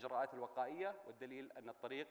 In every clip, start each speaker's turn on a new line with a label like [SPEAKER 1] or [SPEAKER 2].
[SPEAKER 1] الإجراءات الوقائية والدليل أن الطريق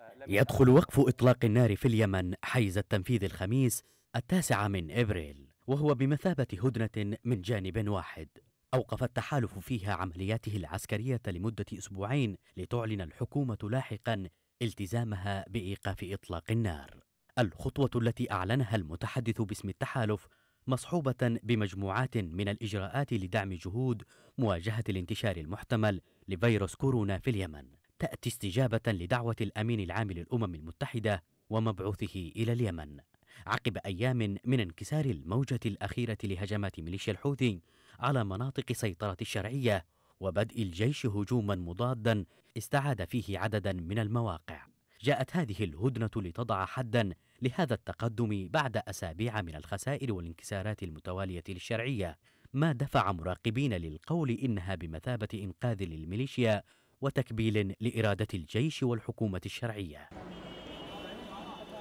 [SPEAKER 1] آه، يدخل وقف إطلاق النار في اليمن حيز التنفيذ الخميس التاسع من إبريل وهو بمثابة هدنة من جانب واحد أوقف التحالف فيها عملياته العسكرية لمدة أسبوعين لتعلن الحكومة لاحقا التزامها بإيقاف إطلاق النار الخطوة التي أعلنها المتحدث باسم التحالف مصحوبة بمجموعات من الإجراءات لدعم جهود مواجهة الانتشار المحتمل لفيروس كورونا في اليمن تأتي استجابة لدعوة الأمين العام للأمم المتحدة ومبعوثه إلى اليمن عقب أيام من انكسار الموجة الأخيرة لهجمات ميليشيا الحوثي على مناطق سيطرة الشرعية وبدء الجيش هجوما مضادا استعاد فيه عددا من المواقع جاءت هذه الهدنة لتضع حدا لهذا التقدم بعد أسابيع من الخسائر والانكسارات المتوالية للشرعية ما دفع مراقبين للقول إنها بمثابة إنقاذ للميليشيا وتكبيل لإرادة الجيش والحكومة الشرعية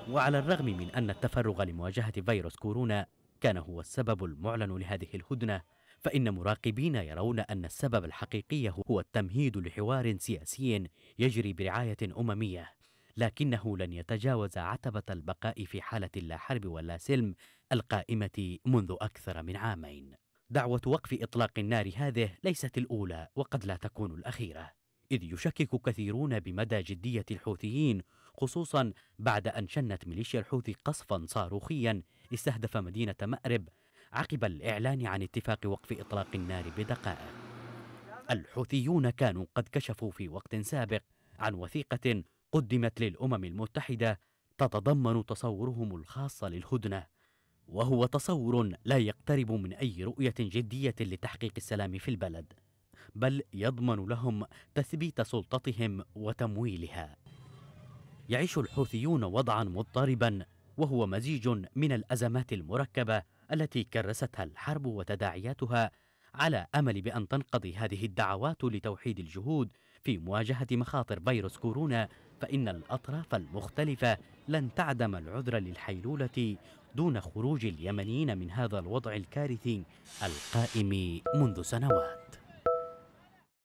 [SPEAKER 1] وعلى الرغم من أن التفرغ لمواجهة فيروس كورونا كان هو السبب المعلن لهذه الهدنة فإن مراقبين يرون أن السبب الحقيقي هو التمهيد لحوار سياسي يجري برعاية أممية لكنه لن يتجاوز عتبة البقاء في حالة لا حرب ولا سلم القائمة منذ أكثر من عامين. دعوة وقف إطلاق النار هذه ليست الأولى وقد لا تكون الأخيرة، إذ يشكك كثيرون بمدى جدية الحوثيين، خصوصا بعد أن شنت ميليشيا الحوثي قصفا صاروخيا استهدف مدينة مأرب عقب الإعلان عن اتفاق وقف إطلاق النار بدقائق. الحوثيون كانوا قد كشفوا في وقت سابق عن وثيقة قدمت للأمم المتحدة تتضمن تصورهم الخاص للهدنة وهو تصور لا يقترب من أي رؤية جدية لتحقيق السلام في البلد بل يضمن لهم تثبيت سلطتهم وتمويلها يعيش الحوثيون وضعا مضطربا وهو مزيج من الأزمات المركبة التي كرستها الحرب وتداعياتها على امل بان تنقضي هذه الدعوات لتوحيد الجهود في مواجهه مخاطر فيروس كورونا فان الاطراف المختلفه لن تعدم العذر للحيلوله دون خروج اليمنيين من هذا الوضع الكارثي القائم منذ سنوات